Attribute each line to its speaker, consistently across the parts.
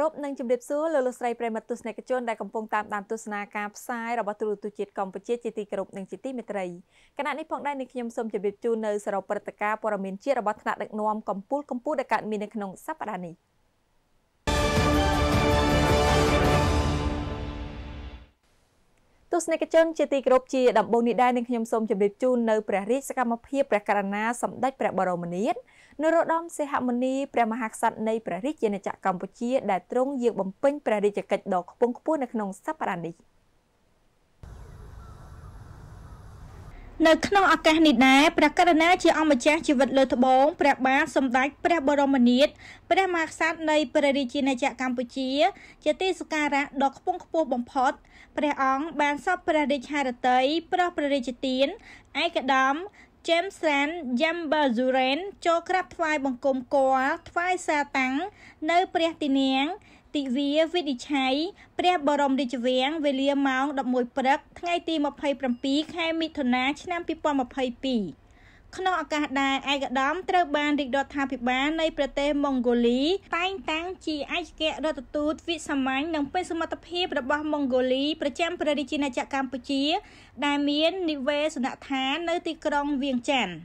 Speaker 1: រពនិងជម្រាបសួរលោកលោកស្រីប្រិមត្តទស្សនិកជនដែលកំពុងតាមដានទស្សនាការផ្សាយរបស់ទូរទស្សន៍ជាតិកម្ពុជាជាទីគោរពនិងជាទីមេត្រីគណៈនេះផងដែរនេះខ្ញុំសូមជម្រាបជូននៅសរុបព្រឹត្តិការណ៍ព័ត៌មានជាតិរបស់ថ្នាក់ដឹកនាំកម្ពុជាកម្ពុជាដែលកើតមាននៅក្នុងសប្តាហ៍នេះ។ទស្សនិកជនជាទីគោរពជាដំបូងនេះដែរនឹងខ្ញុំសូមជម្រាបជូននៅព្រះរាជសកម្មភាពព្រះករណាសម្ដេចព្រះបរមនាថនរោត្តមសីហមុនីព្រះមហាក្សត្រនៃព្រះរាជាណាចក្រកម្ពុជាដែលទ្រង់យាងបំពេញព្រះរាជកិច្ចដ៏ខ្ពង់ខ្ពស់នៅក្នុងសប្តាហ៍នេះ។នៅ
Speaker 2: ក្នុងឱកាសនេះដែរព្រះករណាជាអង្គម្ចាស់ជីវិតលើត្បូងព្រះបាទសម្ដេចព្រះបរមនាថព្រះមហាក្សត្រនៃព្រះរាជាណាចក្រកម្ពុជាជាទីសក្ការៈដ៏ខ្ពង់ខ្ពស់បំផុតព្រះអង្គបានសពព្រះរាជហឫទ័យប្រោសព្រះរាជទានឯកឧត្តម James Rand Jambazuren ចូលក្រាបថ្វាយបង្គំគាល់ថ្វាយសាតាំងនៅព្រះទីនាងទិវាវិនិច្ឆ័យព្រះបរមរាជវាំងវេលាម៉ោង11ព្រឹក ថ្ងៃទី27ខែមិថុនាឆ្នាំ2022ក្នុងឱកាសដែលឯកឧត្តមត្រូវបានរាជរដ្ឋាភិបាលនៃប្រទេសម៉ុងហ្គូលីតែងតាំងជាឯកអគ្គរដ្ឋទូតវិសាមញ្ញនិងពេញសមត្ថភាពរបស់ម៉ុងហ្គូលី ប្រចាំព្រះរាជាណាចក្រកម្ពុជា ដែលមាននិវេសនដ្ឋាននៅទីក្រុងវៀងចាន់។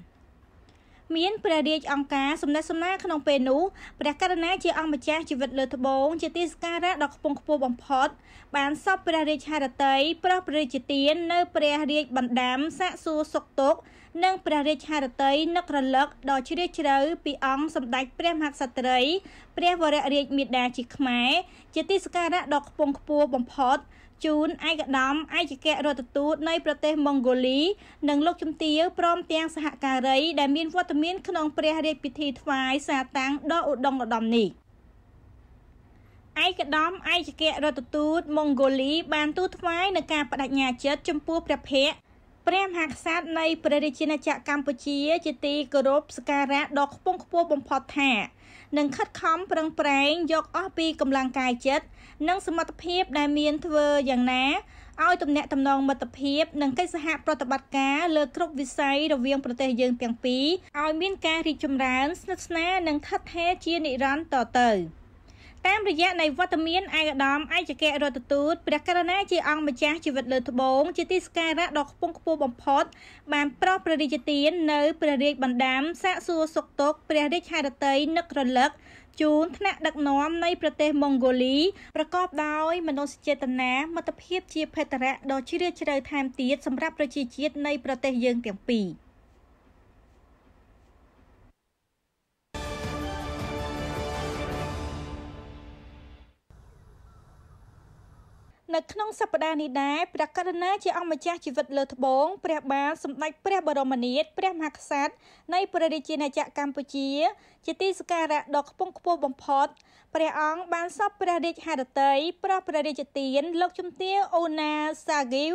Speaker 2: មានព្រះរាជអង្ការសំណេះសំណាលក្នុងពេលនោះព្រះករណាជាអង្គម្ចាស់ជីវិតលើត្បូងជាទីសក្ការៈដ៏ខ្ពង់ខ្ពស់បំផុត បានសពព្រះរាជហឫទ័យប្រោសព្រះរាជទាននៅព្រះរាជបណ្ដាំសាកសួរសុខទុក្ខនិងព្រះរាជហឫទ័យនឹករលឹកដ៏ជ្រាលជ្រៅពីអង្គសម្ដេចព្រះមហាក្សត្រីព្រះវររាជមាតាជាខ្មែរជាទីសក្ការៈដ៏ខ្ពង់ខ្ពស់បំផុតជូនឯកឧត្តមឯកអគ្គរដ្ឋទូតនៃប្រទេសម៉ុងហ្គោលីនិងលោកជំទាវព្រមទាំងសហការី ដែលមានវត្តមានក្នុង ព្រះរាជពិធីថ្វាយសាតាំងដ៏ឧត្តមឧត្តមនេះឯកឧត្តមឯកអគ្គរដ្ឋទូតម៉ុងហ្គោលីបានទូថ្វាយនឹងការបដិញ្ញាចិត្តចំពោះព្រះភ័ក្ត្រព្រះមហាក្សត្រនៃព្រះរាជាណាចក្រកម្ពុជាជាទីគោរពសក្ការៈដ៏ខ្ពង់ខ្ពស់បំផុតថានឹងខិតខំប្រឹងប្រែងយកអស់ពីកម្លាំងកាយចិត្តនិងសមត្ថភាពដែលមានធ្វើយ៉ាងណាឲ្យទំនាក់ទំនងមិត្តភាពនិងកិច្ចសហប្រតិបត្តិការលើគ្រប់វិស័យរវាងប្រទេសយើងទាំងពីរឲ្យមានការរីកចម្រើនស្និទ្ធស្នាលនិងឋិតថេរជានិរន្តរ៍តទៅ។តាមរយៈនៃវត្តមានឯកឧត្តមឯកអគ្គរដ្ឋទូតព្រះករណាជាអង្គម្ចាស់ជីវិតលើត្បូង ជាទីសក្ការៈដ៏ខ្ពង់ខ្ពស់បំផុត បានប្រោសព្រះរាជទាននៅព្រះរាជបណ្ដាំសាកសួរសុខទុក្ខព្រះរាជហឫទ័យនឹករលឹកជូនថ្នាក់ដឹកនាំនៃប្រទេសម៉ុងហ្គោលីប្រកបដោយមនោសញ្ចេតនាមិត្តភាពជាភេតរៈដ៏ជ្រាលជ្រៅថែមទៀតសម្រាប់ប្រជាជាតិនៃប្រទេសយើងទាំងពីរ។នៅក្នុងសប្តាហ៍នេះដែរព្រះករណាជាអង្គម្ចាស់ជីវិតលើត្បូងព្រះបាទសម្ដេចព្រះបរមនាថព្រះមហាក្សត្រនៃព្រះរាជាណាចក្រកម្ពុជា ជាទីសក្ការៈដ៏ខ្ពង់ខ្ពស់បំផុតព្រះអង្គបានសពព្រះរាជហឫទ័យប្រោសព្រះរាជទានលោកជំទាវអូណាសាហ្គីវ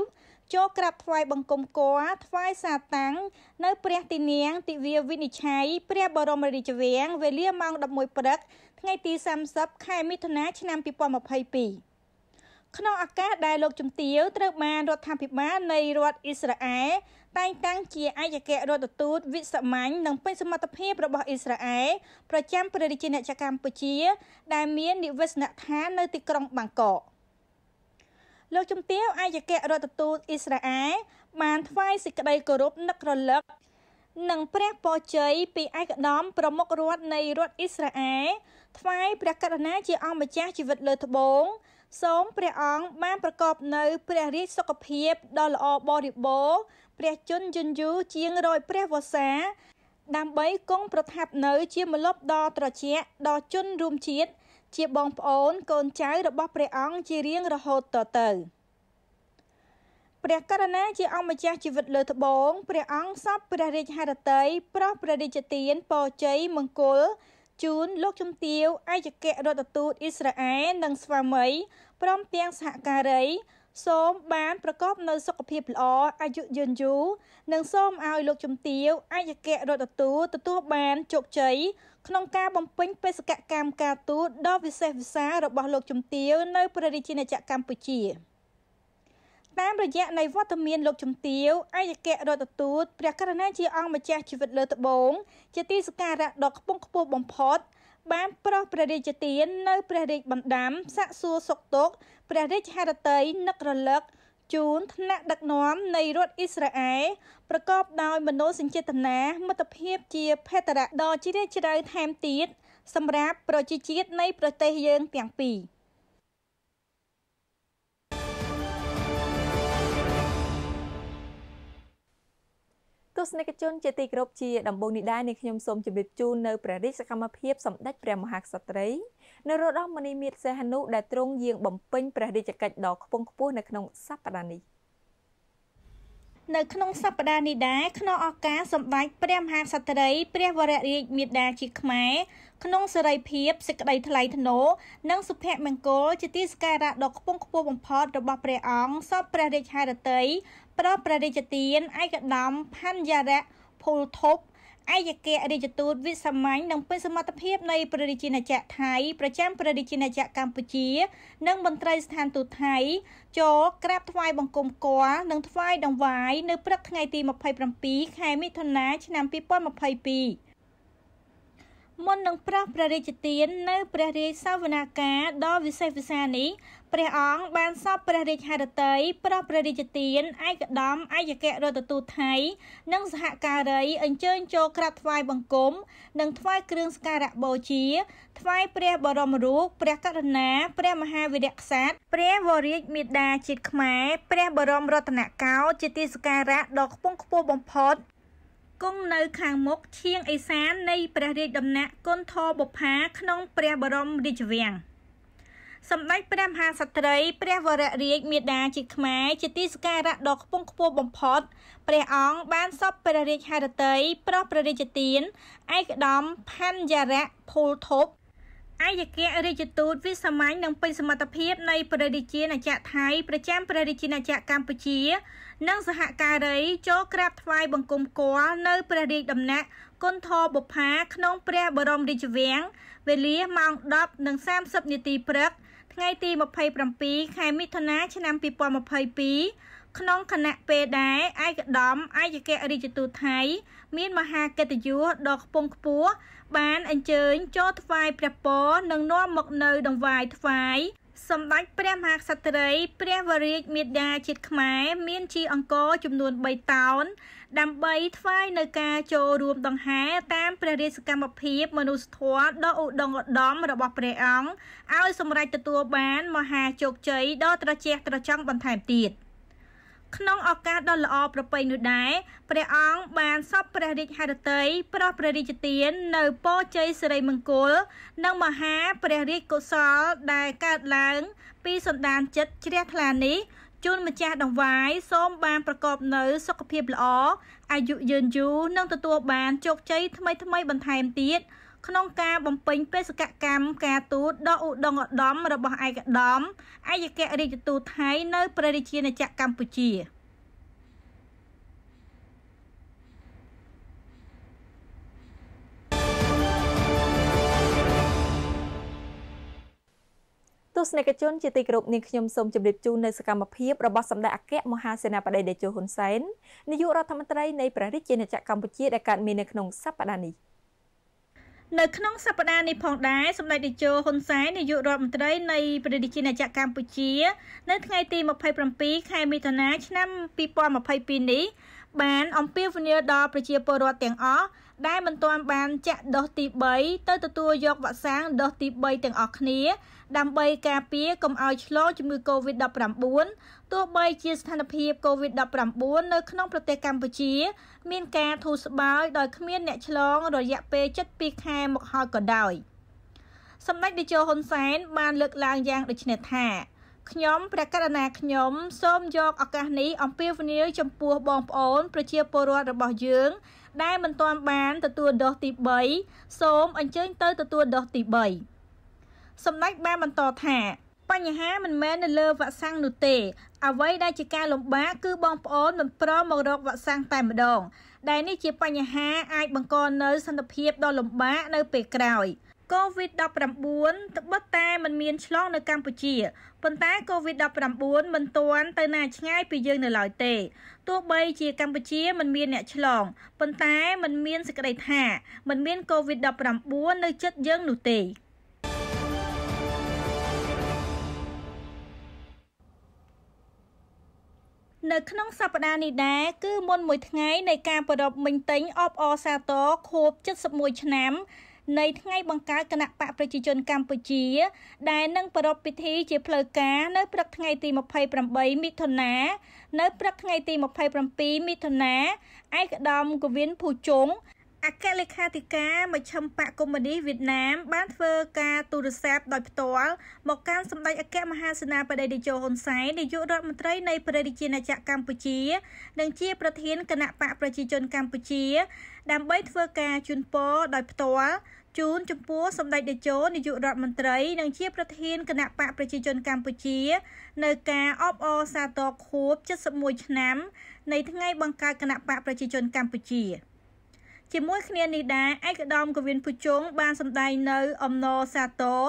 Speaker 2: ចូលក្រាបថ្វាយបង្គំគោថ្វាយសាតាំងនៅព្រះទីនាងទិវាវិនិច្ឆ័យព្រះបរមរាជវាំងវេលាម៉ោង11ព្រឹក ថ្ងៃទី30ខែមិថុនាឆ្នាំ2022ក្នុងឱកាសដែលលោកជំទាវត្រូវបានរដ្ឋាភិបាលនៃរដ្ឋអ៊ីស្រាអែលតែងតាំងជាឯកអគ្គរដ្ឋទូតវិសាមញ្ញនិងពេញ សមត្ថភាពរបស់អ៊ីស្រាអែលប្រចាំព្រះរាជាណាចក្រកម្ពុជា ដែលមាននិវេសនដ្ឋាននៅទីក្រុងបាងកកលោកជំទាវឯកអគ្គរដ្ឋទូតអ៊ីស្រាអែលបានថ្វាយសេចក្តីគោរពនឹករលឹកនិង ព្រះពរជ័យពីឯកឧត្តមប្រមុខរដ្ឋនៃរដ្ឋអ៊ីស្រាអែលថ្វាយព្រះករុណាជាអង្គម្ចាស់ជីវិត លើត្បូងសូមព្រះអង្គបានប្រកបនៅព្រះរាជសុខភាពដ៏ល្អបរិបូរណ៍ព្រះជន្មយញ្យូជាងរយព្រះវស្សាដើម្បីគង់ប្រថាប់នៅជាម្លប់ដ៏ត្រជាក់ដល់ជនរួមជាតិជាបងប្អូនកូនចៅរបស់ព្រះអង្គជារៀងរហូតតទៅព្រះករណាជាអង្គម្ចាស់ជីវិតលើត្បូងព្រះអង្គសពព្រះរាជហឫទ័យប្រោះព្រះរាជទានពរជ័យមង្គលជូនលោកជំទាវឯកអគ្គរដ្ឋទូតអ៊ីស្រាអែលនិងស្វាមីព្រមទាំងសហការី សូមបានប្រកបនៅសុខភាពល្អអាយុយឺនយូរនិង សូមឲ្យលោកជំទាវឯកអគ្គរដ្ឋទូតទទួលបានជោគជ័យក្នុងការបំពេញបេសកកម្មការទូតដ៏វិសេសវិសាលរបស់លោកជំទាវនៅព្រះរាជាណាចក្រកម្ពុជា។តាមរយៈនៃវត្តមានលោកជំទាវឯកអគ្គរដ្ឋទូតព្រះករណាជាអង្គម្ចាស់ជីវិតលើត្បូងជាទីសក្ការៈដ៏ខ្ពង់ខ្ពស់បំផុតបានប្រោសព្រះរាជទាននៅព្រះរាជបណ្ដាំសាក់សួរសុកទុកព្រះរាជហឫទ័យនឹករលឹក ជូនថ្នាក់ដឹកនាំនៃរដ្ឋអ៊ីស្រាអែលប្រកបដោយមនោសញ្ចេតនាមិត្តភាពជាភេតរៈដ៏ជ្រាលជ្រៅថែមទៀតសម្រាប់ប្រជាជាតិនៃប្រទេសយើងទាំងពីរ។
Speaker 1: ទស្សនិកជនជាទីគោរពជាដំបូងនេះដែរនេះខ្ញុំសូមជម្រាបជូននៅព្រះរាជសកម្មភាពសម្ដេចព្រះមហាក្សត្រីនរោត្តមមុនិមាត្រសីហនុដែលទ្រង់យាងបំពេញព្រះរាជកិច្ចដ៏ខ្ពង់ខ្ពស់នៅក្នុងសប្តាហ៍នេះ
Speaker 2: នៅក្នុងសប្តាហ៍នេះដែរក្នុងឱកាសសម្ដេចព្រះមហាក្សត្រីព្រះវររាជមេដាជាខ្មែរក្នុងសេរីភាពសេចក្តីថ្លៃថ្នូរនិងសុភមង្គលជាទីសក្ការៈដ៏ខ្ពង់ខ្ពស់បំផុតរបស់ព្រះអង្គសពព្រះរាជហឫទ័យប្រោសព្រះរាជទានឯកឧត្តមផាន់យ៉ារៈភូលធប់ឯកអគ្គរដ្ឋទូតវិសាមញ្ញនិងពេញសមត្ថភាពនៃព្រះរាជាណាចក្រថៃប្រចាំព្រះរាជាណាចក្រកម្ពុជា និងមន្ត្រីស្ថានទូតថៃចូលក្រាបថ្វាយបង្គំគាល់និងថ្វាយដង្វាយនៅព្រឹកថ្ងៃទី27ខែមិថុនាឆ្នាំ2022មុននឹងប្រោះព្រះរាជទាននៅព្រះរាជសាវនាកាដ៏វិសេសវិសានេះព្រះអង្គបានសពព្រះរាជហឫទ័យប្រោះព្រះរាជទានឯកឧត្តមឯកអគ្គរដ្ឋទូតថៃ និងសហការីអញ្ជើញចូលក្រាបថ្វាយបង្គំនិងថ្វាយគ្រឿងសក្ការៈបូជា ថ្វាយព្រះបរមរូបព្រះករុណាព្រះមហាវីរក្សត្រព្រះវររាជមេដាជាតិខ្មែរព្រះបរមរតនកោជាទីសក្ការៈដ៏ខ្ពង់ខ្ពស់បំផុតគង់នៅខាងមុខឈៀងឦសាននៃព្រះរាជដំណាក់គុនធបុប្ផា ក្នុង ព្រះបរមរាជវាំងសម្ដេចព្រះមហាក្សត្រីព្រះវររាជមាតាជាខ្មែរជាទីសក្ការៈដ៏ខ្ពង់ខ្ពស់បំផុតព្រះអង្គបានសពព្រះរាជហឫទ័យប្រោសព្រះរាជទានឯកឧត្តមផាន់យ៉ារៈភូលធពអាយកៈរាជទូតវិសាមញ្ញនិងពេញសមត្ថភាព នៃព្រះរាជាណាចក្រថៃ ប្រចាំព្រះរាជាណាចក្រកម្ពុជានិងសហការីចូលក្រាបថ្វាយបង្គំគាល់នៅព្រះរាជដំណាក់គុណធរបុប្ផា ក្នុងព្រះបរមរាជវាំងវេលាម៉ោង10:30នាទីព្រឹកថ្ងៃទី27ខែមិថុនាឆ្នាំ2022ក្នុងគណៈពេលដែរឯកឧត្តមឯកអគ្គរដ្ឋទូតថៃមានមហាកិត្តិយសដ៏ខ្ពង់ខ្ពស់បានអញ្ជើញ ចូលថ្វាយព្រះពរនិងនាំមកនៅ ដង្វាយថ្វាយសម្ដេចព្រះមហាក្សត្រីព្រះវររាជមេដាជាតិខ្មែរមាន ជាអង្គចំនួន3តោន ដើម្បីថ្វាយនៅការចូលរួមដង្ហែតាមព្រះរាជសកម្មភាព មនុស្សធម៌ដ៏ឧត្តមឧត្តមរបស់ព្រះអង្គឲ្យសម្រេចទទួលបាន មហាជោគជ័យដ៏ត្រចះត្រចង់បន្ថែមទៀត។ក្នុងឱកាសដ៏ល្អប្រពៃនោះដែរព្រះអង្គបានសពព្រះរាជហឫទ័យប្រោះព្រះរាជទាន នៅពោជ័យសិរីមង្គលនិងមហាព្រះរាជកុសលដែលកើតឡើង ពីសន្តានចិត្តជ្រះថ្លានេះ ជូនម្ចាស់ដង្វាយសូមបានប្រកបនៅសុខភាពល្អអាយុយឺនយូរនិងទទួលបានជោគជ័យថ្មីៗបន្ថែមទៀត។ក្នុងការបំពេញបេសកកម្មការទូតដ៏ឧត្តមឧត្តមរបស់ឯកឧត្តមឯកអគ្គរដ្ឋទូតថៃនៅព្រះរាជាណាចក្រកម្ពុជាស
Speaker 1: ្សនិកជនជាទីគោរពនាងខ្ញុំសូមជម្រាបជូននៅសកម្មភាពរបស់សម្ដេចអគ្គមហាសេនាបតីតេជោហ៊ុនសែននាយករដ្ឋមន្ត្រីនៃព្រះរាជាណាចក្រកម្ពុជាដែលកើតមាននៅក្នុងសប្តាហ៍នេះ។
Speaker 2: នៅក្នុងសប្តាហ៍នេះផងដែរសម្ដេចតេជោហ៊ុនសែននាយករដ្ឋមន្ត្រីនៃប្រជាជាតិកម្ពុជា នៅថ្ងៃទី27ខែមិថុនាឆ្នាំ2022នេះបានអំពាវនាវដល់ប្រជាពលរដ្ឋទាំងអស់ដែលមិនទាន់បានចាក់ដូសទី3ទៅទទួលយកវ៉ាក់សាំងដូសទី3ទាំងអស់គ្នា ដើម្បីការពារកុំឲ្យឆ្លងជំងឺ Covid-19 ទោះបីជាស្ថានភាព COVID-19 នៅក្នុងប្រទេសកម្ពុជាមានការធូរស្បើយដោយគ្មានអ្នកឆ្លងរយៈពេល7ខែមកហើយក៏ដោយសម្ដេចតេជោហ៊ុនសែនបានលើកឡើងយ៉ាងដូចនេះថាខ្ញុំព្រះករណាខ្ញុំ សូមយកឱកាសនេះអំពាវនាវចំពោះបងប្អូនប្រជាពលរដ្ឋរបស់យើង ដែលមិនទាន់បានទទួលដូសទី3សូមអញ្ជើញទៅទទួលដូសទី3សម្ដេចបានបន្តថាបញ្ហាមិនមែននៅលើវ៉ាក់សាំងនោះទេ អ្វីដែលជាការលំបាកគឺបងប្អូនមិនព្រមមករកវ៉ាក់សាំងតែម្ដង ដែលនេះជា បញ្ហាអាចបង្កនៅសន្តិភាពដ៏លំបាកនៅពេលក្រោយ COVID-19 ត្បិតតែมันមានឆ្លងនៅកម្ពុជាប៉ុន្តែ COVID-19 មិនទាន់ទៅណាឆ្ងាយពីយើងនៅឡើយទេទោះបីជាកម្ពុជាมันមានអ្នកឆ្លងប៉ុន្តែมันមានសេចក្តីថាมันមាន COVID-19 នៅចិត្តយើងនោះទេនៅក្នុងសប្តាហ៍នេះដែរគឺមុនមួយថ្ងៃនៃការប្រពៃមិញតេងអបអសាទរខួប71ឆ្នាំនៃថ្ងៃបង្កើតគណៈបកប្រជាជនកម្ពុជា ដែលនឹងប្រារព្ធពិធីជាផ្លូវការនៅព្រឹកថ្ងៃ ទី28មិថុនានៅព្រឹកថ្ងៃ ទី27មិថុនាឯកឧត្តមគវិនភូជុងអគ្គលេខាធិការមជ្ឈិមបកកុម្មុយនីសវៀតណាមបានធ្វើការទូរស័ព្ទដោយផ្ទាល់មកកាន់សម្ដេចអគ្គមហាសេនាបតីតេជោហ៊ុនសែននាយករដ្ឋមន្ត្រីនៃព្រះរាជាណាចក្រកម្ពុជានិងជា ប្រធានគណៈបកប្រជាជនកម្ពុជា ដើម្បីធ្វើការជូនពរដោយផ្ទាល់ជូនចំពោះសម្ដេចតេជោនាយករដ្ឋមន្ត្រី និងជា ប្រធានគណៈបកប្រជាជនកម្ពុជា នៅការអបអរសាទរខួប71ឆ្នាំនៃថ្ងៃបង្កើតគណៈបកប្រជាជនកម្ពុជា។ជាមួយគ្នានេះដែរឯកឧត្តមកវិនភុជង្គបានសម្ដែងនៅអំណរសាទរ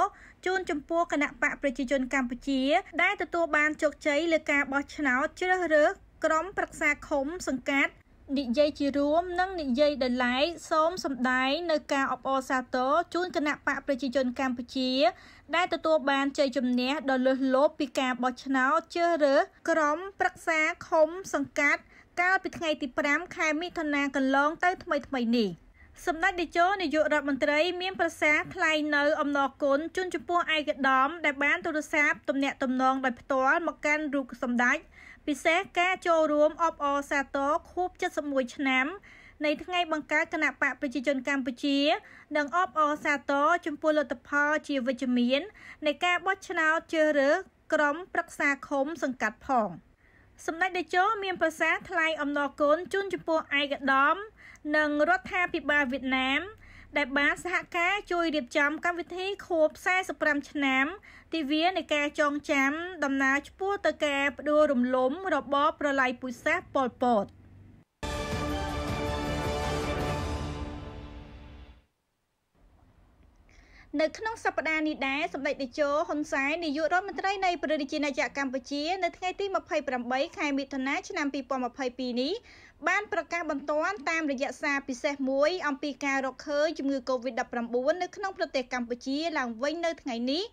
Speaker 2: ជូនចំពោះគណៈបកប្រជាជន កម្ពុជាដែលទទួល បានជោគជ័យលើការបោះឆ្នោតជ្រើសរើសក្រុមប្រឹក្សាឃុំសង្កាត់និយាយជារួមនិងនិយាយដល់ឡែកសូមសម្ដែងនៅការអបអរសាទរជូនគណៈបកប្រជាជនកម្ពុជា ដែលទទួលបានជ័យជំនះដ៏លើសលប់ពីការបោះឆ្នោតជ្រើសរើសក្រុមប្រឹក្សាឃុំសង្កាត់កាលពីថ្ងៃទី5ខែមិថុនាកន្លងទៅថ្មីថ្មីនេះសម្ដេចតេជោនាយករដ្ឋមន្ត្រី មានប្រសាសន៍ថ្លែងនៅអំណរគុណជូនចំពោះឯកឧត្តមដែលបានទូរស័ព្ទទំនាក់ទំនងដោយផ្ទាល់មកកាន់រូបសម្ដេចពិសេសការចូលរួមអបអរសាទរខួប71ឆ្នាំ នៃថ្ងៃបង្កើតគណៈបកប្រជាជនកម្ពុជានិងអបអរសាទរចំពោះលទ្ធផលជាវិជ្ជមាននៃការបោះឆ្នោតជ្រើសរើសក្រុមប្រឹក្សាឃុំសង្កាត់ផង។សម្ដេចតេជោមានប្រសាសន៍ថ្លែងអំណរគុណជូនចំពោះឯកឧត្តមនិងរដ្ឋាភិបាលវៀតណាមដែលបានសហការជួយរៀបចំកម្មវិធីខួប45ឆ្នាំទិវានៃការចងចាំដំណើរឆ្ពោះទៅការបដិរំលំ របបប្រល័យពូជសាសន៍ប៉ុលពត។នៅក្នុងសប្តាហ៍នេះដែរសម្ដេចនាយកហ៊ុនសែននាយករដ្ឋមន្ត្រីនៃព្រះរាជាណាចក្រកម្ពុជា នៅថ្ងៃទី28ខែមិថុនាឆ្នាំ2022នេះបានប្រកាសបន្ទាន់តាមរយៈសារពិសេសមួយ អំពីការរកឃើញជំងឺ Covid-19 នៅក្នុងប្រទេសកម្ពុជាឡើងវិញនៅថ្ងៃនេះ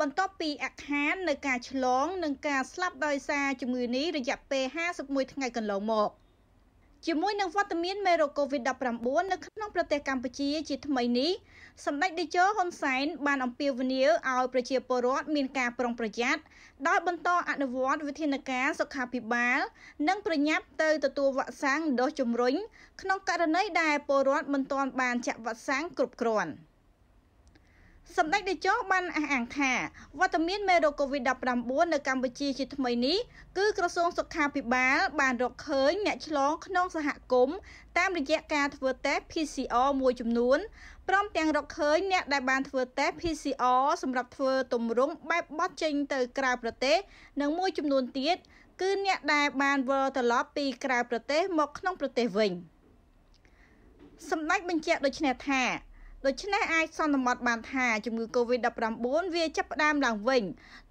Speaker 2: បន្ទាប់ពីអក្ខាននៃការឆ្លង និងការស្លាប់ដោយសារជំងឺនេះរយៈពេល51ថ្ងៃកន្លងមក។ជាមួយនឹងវត្តមានមេរោគ COVID-19 នៅ ក្នុងប្រទេសកម្ពុជាជាថ្មីនេះសម្ដេចតេជោហ៊ុនសែនបាន អំពាវនាវឲ្យប្រជាពលរដ្ឋមានការប្រុងប្រយ័ត្នដោយបន្តអនុវត្តវិធានការសុខាភិបាល និងប្រញាប់ទៅ ទទួលវ៉ាក់សាំងដូសជំរុញក្នុងករណីដែលពលរដ្ឋមិនទាន់បានចាក់វ៉ាក់សាំងគ្រប់គ្រាន់។សម្ដេចតេជោបានអះអាង ថាវត្តមានមេរោគ COVID-19 នៅកម្ពុជាជាថ្មីនេះគឺក្រសួងសុខាភិបាល បានរកឃើញអ្នកឆ្លងក្នុងសហគមន៍តាមរយៈការធ្វើតេស្ត PCR មួយចំនួនព្រមទាំងរកឃើញអ្នកដែលបានធ្វើតេស្ត PCR សម្រាប់ធ្វើទម្រង់បែបបត់ចេញទៅក្រៅប្រទេសនិងមួយចំនួនទៀតគឺអ្នកដែល បានវិលត្រឡប់ពីក្រៅប្រទេសមកក្នុងប្រទេសវិញសម្ដេចបញ្ជាក់ដូចនេះថាដូច្នេះអាចសន្មត់បានថាជំងឺ Covid-19 វាចាប់ផ្ដើមឡើងវិញ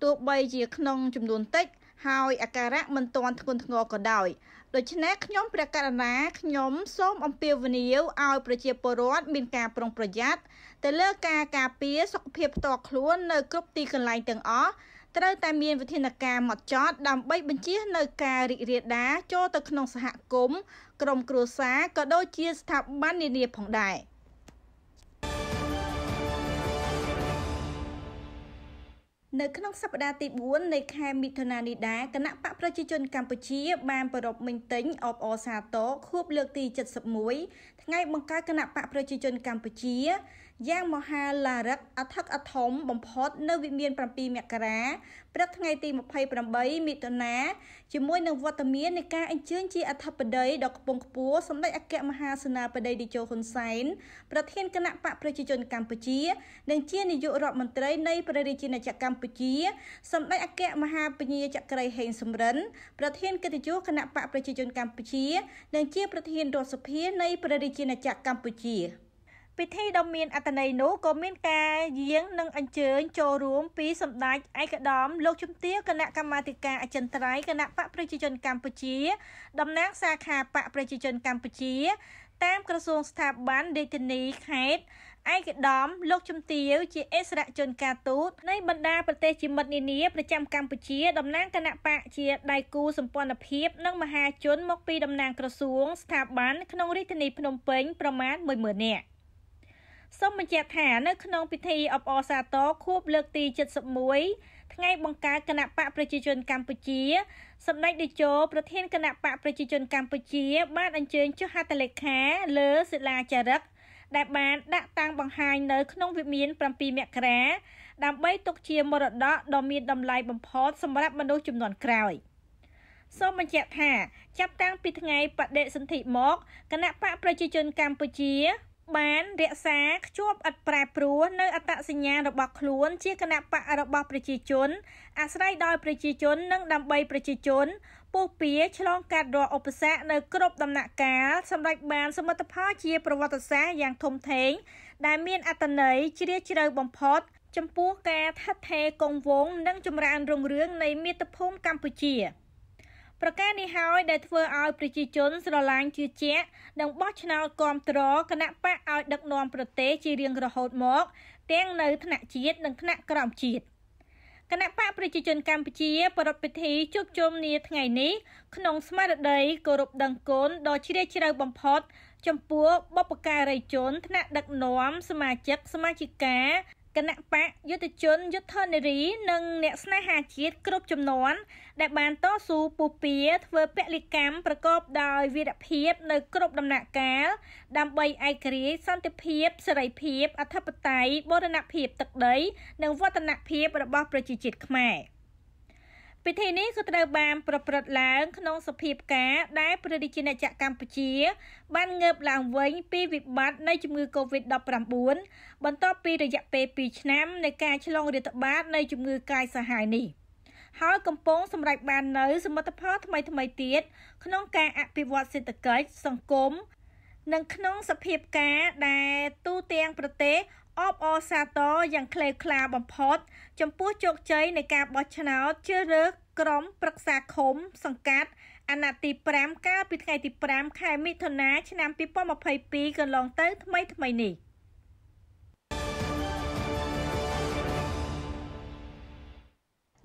Speaker 2: ទោះបីជាក្នុងចំនួនតិចហើយអាការៈមិនទាន់ធ្ងន់ធ្ងរក៏ដោយដូច្នេះខ្ញុំព្រះករណាខ្ញុំ សូមអំពាវនាវឲ្យប្រជាពលរដ្ឋមានការប្រុងប្រយ័ត្នទៅលើការការពារសុខភាពផ្ទាល់ខ្លួននៅគ្រប់ទីកន្លែងទាំងអស់ត្រូវតែមានវិធានការម៉ត់ចត់ដើម្បីបញ្ជៀសនៅការរីករាលដាលចូលទៅក្នុង សហគមន៍ក្រុមគ្រួសារក៏ដូចជាស្ថាប័ននានាផងដែរ។នៅក្នុងសប្តាហ៍ទី4នៃខែមិថុនានេះដែរគណៈបកប្រជាជនកម្ពុជាបានប្រពៃមិញទិញអបអសាតខួបលើកទី71ថ្ងៃបង្កើតគណៈបកប្រជាជនកម្ពុជាយ៉ាងមហាឡារិកអធិកអធមបំផុតនៅវិមាន7មករាព្រឹកថ្ងៃ ទី28មិថុនាជាមួយនឹងវត្តមាននៃការអញ្ជើញជាអធិបតីដ៏ខ្ពង់ខ្ពស់សម្ដេចអគ្គមហាសេនាបតីតេជោហ៊ុនសែនប្រធានគណៈបកប្រជាជនកម្ពុជា និងជានាយករដ្ឋមន្ត្រីនៃព្រះរាជាណាចក្រកម្ពុជាសម្ដេចអគ្គមហាពញាចក្រីហេងសំរិន ប្រធានកិត្តិយសគណៈបកប្រជាជនកម្ពុជា និងជាប្រធានរដ្ឋសភានៃព្រះរាជាណាចក្រកម្ពុជាពិធីដ៏មានអត្ថន័យនោះក៏មានការយាងនិងអញ្ជើញចូលរួមពី សម្ដេចឯកឧត្តមលោកជំទាវគណៈកម្មាធិការអចិន្ត្រៃយ៍គណៈបកប្រជាជនកម្ពុជាតំណាងសាខាបកប្រជាជនកម្ពុជា តាមក្រសួងស្ថាប័នរាជធានីខេត្តឯកឧត្តមលោកជំទាវជាអិសរជនការទូតនៃបណ្ដាប្រទេសជាមិត្តនានាប្រចាំកម្ពុជាតំណាងគណៈបកជាដៃគូសម្ព័ន្ធភាពនិងមហាជនមកពីតំណាងក្រសួងស្ថាប័នក្នុងរាជធានីភ្នំពេញ ប្រមាណ10000នាក់សូមបញ្ជាក់ថានៅក្នុងពិធីអបអរសាទរខួបលើកទី71ថ្ងៃបង្កើតគណៈបកប្រជាជនកម្ពុជាសម្ដេចតេជោប្រធានគណៈបកប្រជាជនកម្ពុជា បានអញ្ជើញចុះហត្ថលេខាលើសិលាចារឹកដែលបានដាក់តាំងបង្ហាញនៅក្នុងវិមាន7មករាដើម្បីទុកជាមរតកដ៏មានតម្លៃបំផុតសម្រាប់មនុស្សចំនួនក្រោយ។សូមបញ្ជាក់ថា ចាប់តាំងពីថ្ងៃបដិសន្ធិមកគណៈបកប្រជាជនកម្ពុជាបានរក្សាខ្ជាប់ឥតប្រែប្រួលនៅអត្តសញ្ញាណរបស់ខ្លួនជាគណៈបករបស់ប្រជាជនអាស្រ័យដោយប្រជាជននិងដើម្បីប្រជាជនពុះពៀឆ្លងកាត់រាល់ឧបសគ្គនៅគ្រប់ដំណាក់កាលសម្រាប់បានសមិទ្ធផលជាប្រវត្តិសាស្ត្រយ៉ាងធំធេង ដែលមានអត្តន័យជ្រាលជ្រៅបំផុត ចំពោះការថិតថេរគង់វង្សនិង ចម្រើនរុងរឿងនៃមាតុភូមិកម្ពុជា។ប្រការនេះហើយដែលធ្វើឲ្យប្រជាជនស្រឡាញ់ជឿជាក់និងបោះឆ្នោតគ្រប់គ្រងគណៈបកឲ្យដឹកនាំប្រទេសជារៀងរហូតមកទាំងនៅថ្នាក់ជាតិនិងថ្នាក់ក្រោមជាតិគណៈបកប្រជាជនកម្ពុជាប្រពៃពិធីជួបជុំនាថ្ងៃនេះក្នុងស្មារតីគោរពដឹងគុណដ៏ជ្រាលជ្រៅបំផុតចំពោះបព្វការីជនថ្នាក់ដឹកនាំសមាជិកសមាជិកាគណៈបកយុទ្ធជនយុទ្ធនារី និងអ្នកស្នេហាជាតិគ្រប់ចំនួនដែលបានតស៊ូពុះពៀធ្វើពលិកម្មប្រកបដោយវីរភាពនៅគ្រប់ដំណាក់កាលដើម្បីឯករាជ្យសន្តិភាពសេរីភាពអធិបតេយ្យបូរណភាពទឹកដី និងវឌ្ឍនភាពរបស់ប្រជាជាតិខ្មែរ។ពិធីនេះគឺត្រូវបានប្រព្រឹត្តឡើងក្នុងសភាពការដែលព្រះរាជាណាចក្រកម្ពុជាបានងើបឡើងវិញពីវិបត្តិនៃជំងឺ Covid-19 បន្ទាប់ពីរយៈពេល2ឆ្នាំនៃការឆ្លងរាតត្បាតនៃជំងឺកាយសាហាវនេះហើយកំពុងសម្រេចបាននៅសមិទ្ធផលថ្មីថ្មីទៀត ក្នុងការអភិវឌ្ឍសេដ្ឋកិច្ចសង្គមនិងក្នុងសភាពការដែលទូទាំងប្រទេសអបអសាទរយ៉ាងក្លេវក្លាបំផុត ចំពោះជោគជ័យនៃការបោះឆ្នោតជ្រើសរើសក្រុមប្រឹក្សាឃុំសង្កាត់អាណត្តិទី5កាលពីថ្ងៃទី5ខែមិថុនាឆ្នាំ2022កន្លងទៅថ្មីថ្មីនេះ។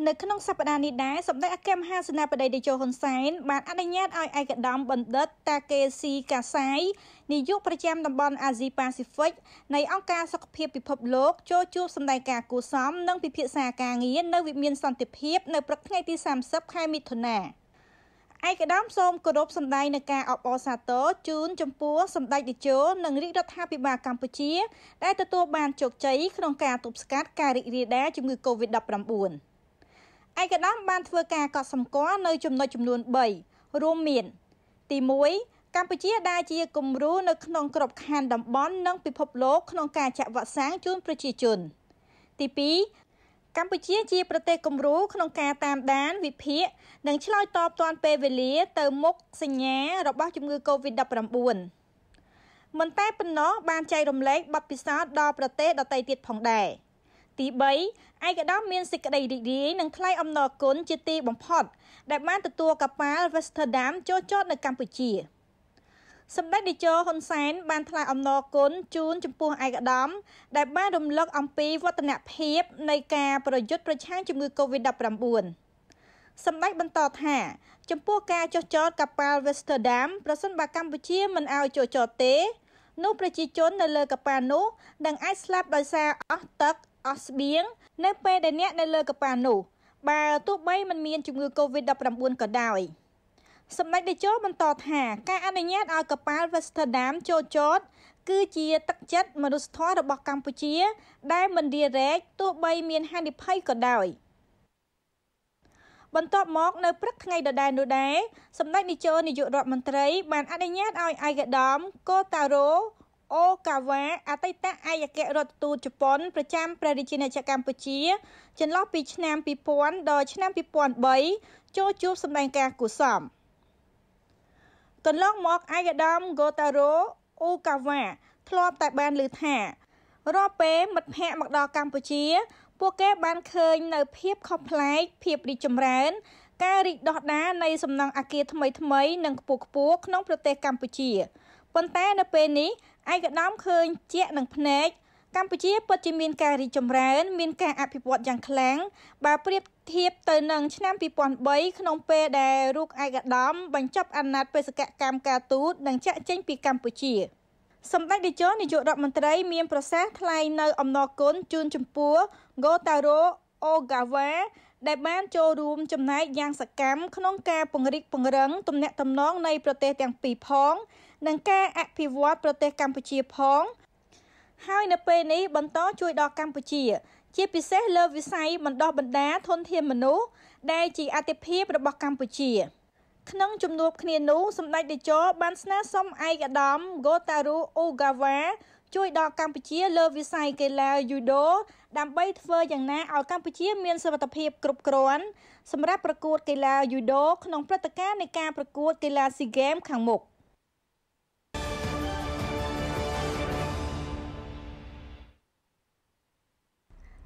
Speaker 2: នៅក្នុងសប្តាហ៍នេះដែរសម្ដេចអគ្គមហាសេនាបតីតេជោហ៊ុនសែនបានអនុញ្ញាតឲ្យឯកឧត្តមបណ្ឌិតតាកេស៊ីកាសាយនាយកប្រចាំតំបន់អាស៊ីប៉ាស៊ីហ្វិកនៃអង្គការសុខភាពពិភពលោកចូលជួបសម្ដែងការគួសមនិងពិភាក្សាការងារនៅវិមានសន្តិភាព នៅព្រឹកថ្ងៃទី30ខែមិថុនាឯកឧត្តមសូមគោរពសម្ដែងនឹងការអបអរសាទរជូនចំពោះសម្ដេចតេជោនិងរាជរដ្ឋាភិបាលកម្ពុជាដែលទទួលបានជោគជ័យក្នុងការទប់ស្កាត់ការរីករាលដាលជំងឺ Covid-19 ឯកឧត្តមបានធ្វើការកត់សម្គាល់នៅចំណុចចំនួន3រួមមាន ទី1កម្ពុជាដែលជាគំរូនៅក្នុងក្របខ័ណ្ឌតំបន់និងពិភពលោកក្នុងការចាក់វ៉ាក់សាំងជូនប្រជាជនទី2កម្ពុជាជា ប្រទេសគំរូក្នុងការតាមដានវិភាគនិងឆ្លើយតបទាន់ពេលវេលាទៅមុខសញ្ញារបស់ ជំងឺ Covid-19 មិនតែប៉ុណ្ណោះបានចែករំលែកបទពិសោធន៍ដល់ប្រទេសដទៃទៀតផងដែរ។ទី3ឯកឧត្តមមានសេចក្តីរីករាយនិងថ្លែងអំណរគុណជាទីបំផុតដែលបានទទួលកប៉ាល់ Westerdam ចូលចតនៅកម្ពុជាសម្ដេចនាយកហ៊ុនសែនបាន ថ្លែងអំណរគុណជូន ចំពោះឯកឧត្តមដែល បានរំលឹកអំពីវឌ្ឍនភាពនៃការប្រយុទ្ធប្រឆាំងជំងឺ Covid-19 សម្ដេចបន្តថា ចំពោះការចុះចតកប៉ាល់ Westerdam ប្រសិនបើកម្ពុជាមិនឲ្យចុះចតទេនោះប្រជាជននៅលើកប៉ាល់នោះនឹងអាចស្លាប់ដោយសារអស់ទឹកអស់ស្បៀងនៅ ពេលដែលអ្នកនៅលើកប៉ាល់នោះបើទោះបីมันមានជំងឺ Covid-19 ក៏ដោយសម្ដេចតេជោបន្តថាការអនុញ្ញាតឲ្យកប៉ាល់ Westerdam ចូលចត គឺជា ទឹកចិត្តមនុស្សធម៌របស់កម្ពុជា ដែល មិនរារែកទោះបី មាន ហានិភ័យក៏ដោយ។បន្ទាប់មក នៅព្រឹកថ្ងៃដដែលនោះដែរសម្ដេចនាយករដ្ឋមន្ត្រី បានអនុញ្ញាតឲ្យឯកឧត្តមកូតារ៉ូអូកាវ៉ាអតីតឯកអគ្គរដ្ឋទូតជប៉ុន ប្រចាំព្រះរាជាណាចក្រកម្ពុជា ចន្លោះពីឆ្នាំ2000ដល់ឆ្នាំ2003ចូលជួបសម្ដែងការគូសមកន្លងមកឯកឧត្តម Gotaro Okawa ធ្លាប់តែបានលើថារាល់ពេលមិត្តភ័ក្តិមកដល់កម្ពុជា ពួកគេបានឃើញនៅភាពខុសប្លែក ភាពរីកចម្រើន ការរីកដុះដាលនៃសំណង់អាគារថ្មីៗនិងខ្ពស់ៗក្នុងប្រទេសកម្ពុជាប៉ុន្តែនៅពេលនេះឯកឧត្តមឃើញជាក់នឹងភ្នែកកម្ពុជាពិតជាមានការរីកចម្រើនមានការអភិវឌ្ឍយ៉ាងខ្លាំងបើប្រៀបធៀបទៅនឹងឆ្នាំ2003ក្នុងពេលដែលរូបឯកឧត្តមបញ្ចប់អាណត្តិបេសកកម្មការទូតនិងចាក់ចេញពីកម្ពុជា សម្ដេចតេជោនាយករដ្ឋមន្ត្រីមានប្រសាសន៍ថ្លែងនៅអំណរគុណជូនចំពោះ Gotaro Ogawa ដែលបានចូលរួមចំណែកយ៉ាងសកម្មក្នុងការពង្រីកពង្រឹងទំនាក់ទំនងនៃប្រទេសទាំងពីរផងនិងការអភិវឌ្ឍប្រទេសកម្ពុជាផង ហើយនៅពេលនេះបន្តជួយដល់កម្ពុជា ជាពិសេសលើវិស័យបណ្ដោះបណ្ដាធនធានមនុស្សដែលជាអតិភិបរបស់កម្ពុជាក្នុងជំនួបគ្នានោះសម្ដេចតេជោបានស្នើសុំឯកឧត្តម Gotaru Ogawa ជួយដល់កម្ពុជាលើវិស័យកីឡាយូដូដើម្បីធ្វើយ៉ាងណាឲ្យកម្ពុជាមានសមត្ថភាពគ្រប់គ្រាន់សម្រាប់ប្រកួតកីឡាយូដូក្នុងព្រឹត្តិការណ៍នៃការប្រកួតកីឡាស៊ីហ្គេមខាងមុខ។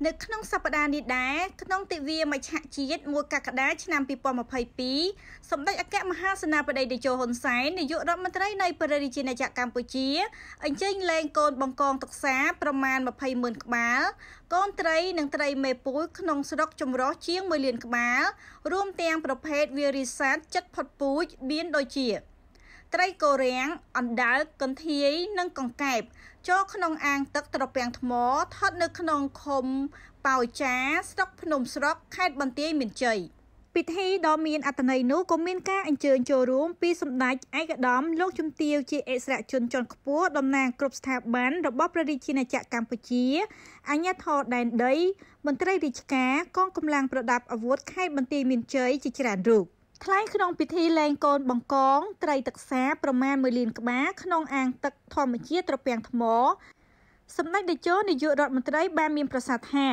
Speaker 2: នៅក្នុងសប្តាហ៍នេះដែរក្នុងទិវាមច្ឆជាតិមួយកក្កដាឆ្នាំ2022សម្ដេចអគ្គមហាសេនាបតីតេជោហ៊ុនសែននាយករដ្ឋមន្ត្រីនៃព្រះរាជាណាចក្រកម្ពុជាអញ្ជើញលែងកូនបង្កងទុក្សាប្រមាណ200,000ក្បាលកូនត្រីនិងត្រីមេពូជក្នុងស្រុកចម្រុះជាង1លានក្បាលរួមទាំងប្រភេទវារីសាទចិត្តផុតពូជមានដូចជាត្រីកូរាំងអណ្ដើកកន្ធាយនិងកង្កែប ចូលក្នុងអាង ទឹកត្រពាំងថ្មស្ថិតនៅ ក្នុងឃុំប៉ោចាស្រុកភ្នំស្រុកខេត្តបន្ទាយមានជ័យពិធីដ៏មានអត្ថន័យនោះក៏មានការអញ្ជើញចូលរួមពីសម្ដេចឯកឧត្តមលោកជំទាវជាអិសរាជជនជាន់ខ្ពស់តំណាង គ្រប់ស្ថាប័នរបស់ព្រះរាជាណាចក្រកម្ពុជាអញ្ញាធរដែនដីមន្ត្រីរាជការកងកម្លាំងប្រដាប់អាវុធខេត្តបន្ទាយមានជ័យជាច្រើនរូប។ថ្លែងក្នុងពិធីលែងកូនបង្កង ត្រី ទឹកសាប្រមាណ1លានក្បាលក្នុងអាងទឹកធម្មជាតិត្រពាំងថ្មសម្ដេចតេជោនាយករដ្ឋមន្ត្រីបានមាន ប្រសាសន៍ថា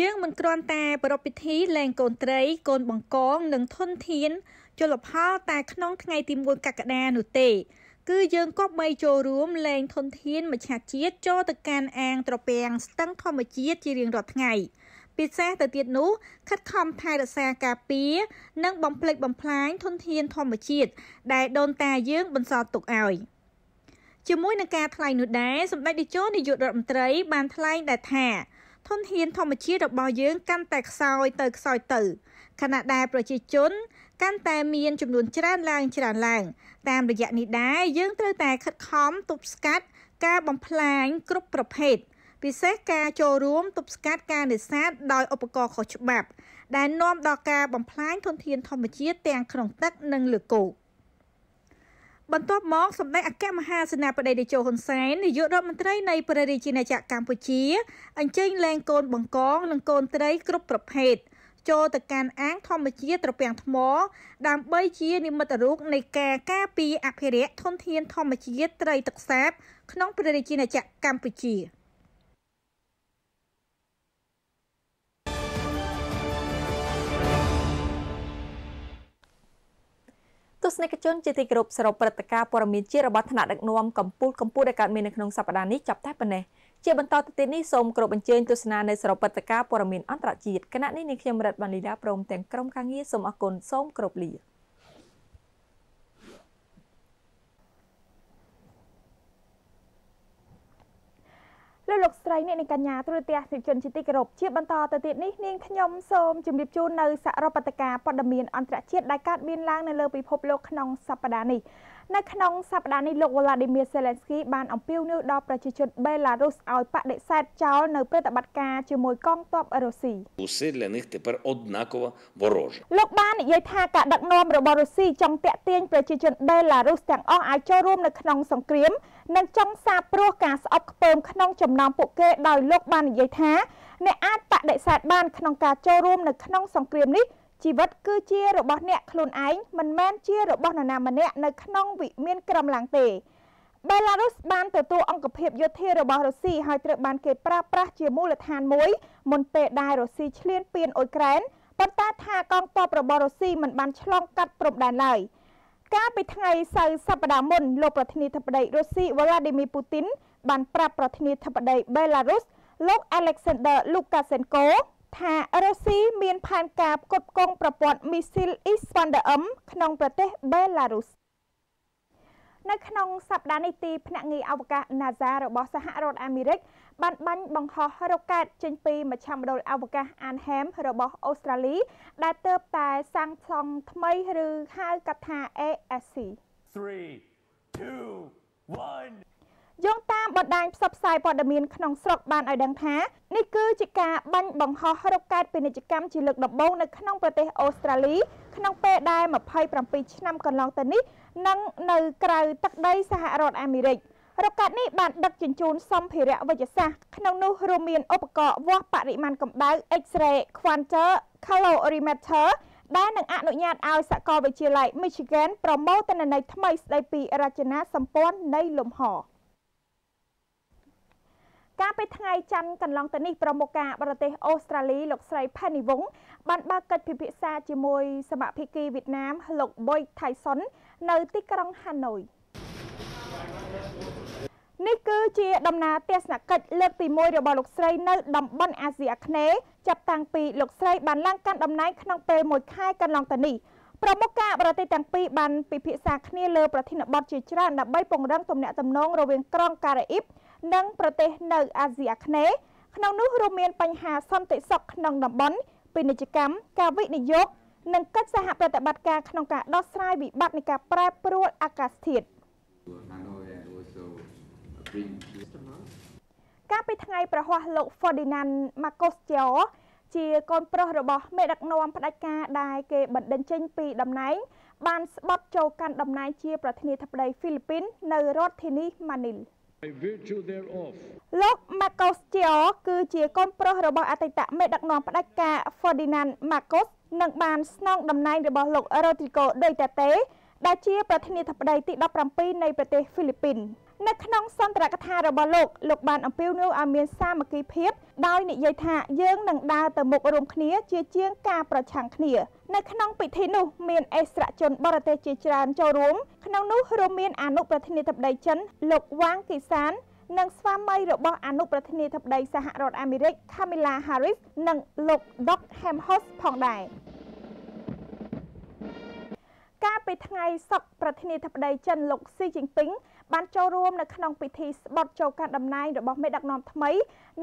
Speaker 2: យើងមិនគ្រាន់តែប្រពៃពិធីលែងកូនត្រី កូនបង្កង និងធនធានជលផលតែក្នុង ថ្ងៃទី1កក្កដានោះទេគឺយើងគប្បីចូលរួមលែងធនធានមច្ឆជាតិចូលទៅកាន់អាងត្រពាំងស្ទឹង ធម្មជាតិជារៀងរាល់ថ្ងៃ។ពិសេសទៅទៀតនោះខិតខំថែរក្សាការពារនិងបំផ្លិចបំផ្លាញធនធានធម្មជាតិដែលដូនតាយើងបន្សល់ទុកឲ្យជាមួយនឹងការថ្លែងនោះដែរសម្ដេចតេជោនាយករដ្ឋមន្ត្រីបានថ្លែងដែរថាធនធានធម្មជាតិរបស់យើងកាន់តែខ្សោយទៅខ្សោយទៅខណៈដែលប្រជាជនកាន់តែមានចំនួនច្រើនឡើងច្រើនឡើងតាមរយៈនេះដែរយើងត្រូវតែខិតខំទប់ស្កាត់ការបំផ្លាញគ្រប់ប្រភេទ។ពិសេសការចូលរួមទប់ស្កាត់ការនេសាទដោយឧបករណ៍ខុសច្បាប់ដែលនាំដល់ការបំផ្លាញធនធានធម្មជាតិទាំងក្នុងទឹកនិងលើគោកបន្ទាប់មកសម្ដេចអគ្គមហាសេនាបតីតេជោហ៊ុនសែននាយករដ្ឋមន្ត្រីនៃព្រះរាជាណាចក្រកម្ពុជាអញ្ជើញលែងកូនបង្កងនិងកូនត្រីគ្រប់ប្រភេទចូលទៅកាន់អាងធម្មជាតិត្រពាំងថ្មដើម្បីជានិមិត្តរូបនៃការការពារអភិរក្សធនធានធម្មជាតិត្រីទឹកសាបក្នុងព្រះរាជាណាចក្រកម្ពុជា។
Speaker 1: ទស្សនិកជនជាទីគោរពសរុបព្រឹត្តិការណ៍ព័ត៌មានជាតិរបស់ថ្នាក់ដឹកនាំកម្ពុជាកម្ពុជាដែលកើតមាននៅក្នុងសប្តាហ៍នេះចាប់តែប៉ុណ្ណេះ ជាបន្តទៅទៀតនេះសូមគោរពអញ្ជើញទស្សនានៅសរុបព្រឹត្តិការណ៍ព័ត៌មានអន្តរជាតិគណៈនេះនាងខ្ញុំរិទ្ធបានលីឡាព្រមទាំងក្រុមការងារសូមអរគុណសូមគោរពលា
Speaker 3: លោកលោកស្រីអ្នកនាងកញ្ញាទូរទស្សនិកជនជាទីគោរពជាបន្តទៅទៀតនេះនាងខ្ញុំសូមជម្រាបជូននៅសរុបបទការព័ត៌មានអន្តរជាតិដែលកើតមានឡើងនៅលើពិភពលោកក្នុងសប្តាហ៍នេះនៅក្នុងសប្តាហ៍នេះលោក Volodymyr Zelensky បានអំពាវនាវដល់ប្រជាជនបេឡារុសឲ្យបដិសេធចោលនៅប្រតិបត្តិការជាមួយកងទ័ពរុស្ស៊ីលោកបាននិយាយថាការដឹកនាំរបស់រុស្ស៊ីចង់ទាក់ទាញប្រជាជនបេឡារុសទាំងអស់ឲ្យចូលរួមនៅក្នុងសង្គ្រាមនិងចង់សាបព្រោះការស្អប់ខ្ពើមក្នុងចំណោមពួកគេដោយលោកបាននិយាយថាអ្នកអាចបដិសេធបានក្នុងការចូលរួមនៅក្នុងសង្គ្រាមនេះ ជីវិតគឺជារបស់អ្នកខ្លួនឯងមិនមែនជារបស់នរណាម្នាក់នៅក្នុងវិមានក្រមឡាងទេបេឡារុសបានទទួលអង្គភាពយោធារបស់រុស្ស៊ីហើយត្រូវបានគេប្រើប្រាស់ជាមូលដ្ឋានមួយមុនពេលដែលរុស្ស៊ីឈ្លានពានអ៊ុយក្រែនប៉ុន្តែថាកងទ័ពរបស់រុស្ស៊ីមិនបានឆ្លងកាត់ព្រំដែនឡើយ។កាលពីថ្ងៃសៅរ៍សប្តាហ៍មុនលោកប្រធានាធិបតីរុស្ស៊ី Vladimir Putin បានប្រាប់ប្រធានាធិបតី Belarus លោក Alexander Lukashenko ថារុស្ស៊ីមានផែនការផ្គត់ផ្គង់ប្រព័ន្ធមីស៊ីល Iskander-M ក្នុងប្រទេស Belarus នៅក្នុង សប្តាហ៍នេះទីភ្នាក់ងារអវកាស NASA របស់សហរដ្ឋអាមេរិកបានបាញ់បង្ហោះរ៉ុកកែតចេញពីមជ្ឈមណ្ឌលអវកាស Arnhem របស់អូស្ត្រាលី ដែលទើបតែសាងសង់ថ្មីឬហៅកាត់ថា ASC
Speaker 1: 3 2
Speaker 3: 1យោងតាមបណ្ដាញផ្សព្វផ្សាយព័ត៌មានក្នុងស្រុកបានឲ្យដឹងថានេះគឺជាការបាញ់បង្ហោះរកកែតពាណិជ្ជកម្មជាលើកដំបូងនៅក្នុងប្រទេសអូស្ត្រាលីក្នុងពេលដែល27ឆ្នាំកន្លងទៅនេះនិងនៅក្រៅទឹកដីសហរដ្ឋអាមេរិករកកែតនេះបានដឹកជញ្ជូនសម្ភារៈវិទ្យាសាស្ត្រក្នុងនោះរួមមានឧបករណ៍វាស់បរិមាណកម្ដៅ X-ray Quantor Calorimeter ដែលនឹងអនុញ្ញាតឲ្យសាកលវិទ្យាល័យ Michigan ប្រមូលទិន្នន័យថ្មីស្ដីពីរចនាសម្ព័ន្ធនៃលំហ។កាលពីថ្ងៃច័ន្ទកន្លងទៅនេះប្រមុខការបរទេសអូស្ត្រាលីលោកស្រីផានីវង បានបើកកិច្ចពិភាក្សាជាមួយសមាភិកីវៀតណាមលោកប៊ុយថៃសុននៅទីក្រុងហាណូយនេះគឺជាដំណើរទស្សនកិច្ចលើកទី1របស់លោកស្រីនៅតំបន់អាស៊ីអាគ្នេយ៍ចាប់តាំងពីលោកស្រីបានឡើងកាន់តំណែងក្នុងពេល1ខែកន្លងទៅនេះប្រមុខការបរទេសទាំងពីរបានពិភាក្សាគ្នាលើប្រធានបទជាច្រើនដើម្បីពង្រឹងទំនាក់ទំនងរវាងក្រុងការ៉ាអ៊ីបនិងប្រទេសនៅអាស៊ីអាគ្នេយ៍ក្នុងនោះរួមមានបញ្ហាសន្តិសុខក្នុងតំបន់ពាណិជ្ជកម្មការវិនិយោគនិង កិច្ចសហប្រតិបត្តិការក្នុងការដោះស្រាយវិបត្តិនៃការប្រែប្រួលអាកាសធាតុកាលពីថ្ងៃប្រហ័សលោក Ferdinand Marcos Jr ជាកូនប្រុសរបស់មេដឹកនាំផ្ដាច់ការដែលគេបណ្ដេញចេញ ពីតំណែងបានស្បត់ចូលកាន់តំណែងជា ប្រធានាធិបតីហ្វីលីពីននៅរដ្ឋធានីម៉ានីលលោក Marcos Jr គឺជាកូនប្រុសរបស់អតីតមេដឹកនាំផ្ដាច់ការ Ferdinand Marcos និងបានស្នងតំណែងរបស់លោក Rodrigo Duterte ដែលជាប្រធានាធិបតីទី17នៃប្រទេសហ្វីលីពីន។នៅក្នុងសន្ទរកថារបស់លោកលោកបាន អំពាវនាវឲ្យមានសាមគ្គីភាពដោយនិយាយថាយើងនឹងដើរទៅមុខរួមគ្នាជាជាងការប្រឆាំងគ្នានៅក្នុងពិធីនោះមានអេស្រជនបរទេសជាច្រើនចូលរួមក្នុងនោះរួមមាន អនុប្រធានាធិបតីចិនលោកវ៉ាងគីសាន និងស្វាមីរបស់អនុប្រធានាធិបតីសហរដ្ឋអាមេរិក Kamala Harris និងលោក Doc Hamhos ផងដែរកាលពីថ្ងៃសុក្រប្រធានាធិបតីចិនលោកស៊ីជីនពីងបានចូលរួមនៅក្នុងពិធីស្បត់ចូលកាន់តំណែងរបស់មេដឹកនាំថ្មី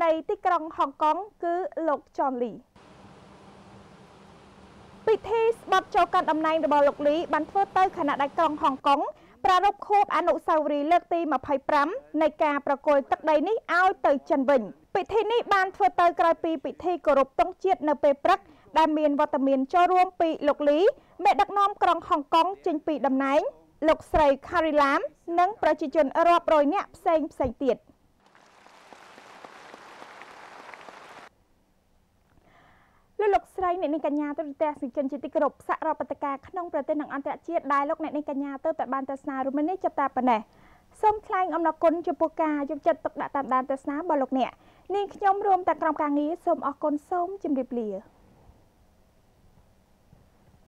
Speaker 3: នៃទីក្រុងហុងកុងគឺលោក John Lee ពិធីស្បត់ចូលកាន់តំណែងរបស់លោកលីបានធ្វើទៅខណៈដែលក្រុងហុងកុងប្រារព្ធខួបអនុស្សាវរីយ៍លើកទី25នៃការប្រគល់ទឹកដីនេះឲ្យទៅចិនវិញពិធីនេះបានធ្វើទៅក្រោយពីពិធីគោរពទង់ជាតិនៅពេលព្រឹកដែលមានវត្តមានចូលរួមពីលោកលីមេដឹកនាំក្រុងហុងកុងចេញពីតំណែងលោកស្រីខារីឡាម និង ប្រជាជនរាប់រយនាក់ផ្សេងផ្សេងទៀតលោកលោកស្រីអ្នកនាងកញ្ញាទៅទស្សនិកជនជាទីគោរពសកម្មបតកាក្នុងប្រទេសនិងអន្តរជាតិដែលលោកអ្នកនាងកញ្ញាទៅតែបានទស្សនារំលឹកនេះចាប់តាប៉ុណ្ណេះសូមថ្លែងអំណរគុណចំពោះការយកចិត្តទុកដាក់តាមដានទស្សនារបស់លោកអ្នកនាងខ្ញុំរួមទាំងក្រុមការងារសូមអរគុណសូមជម្រាបលា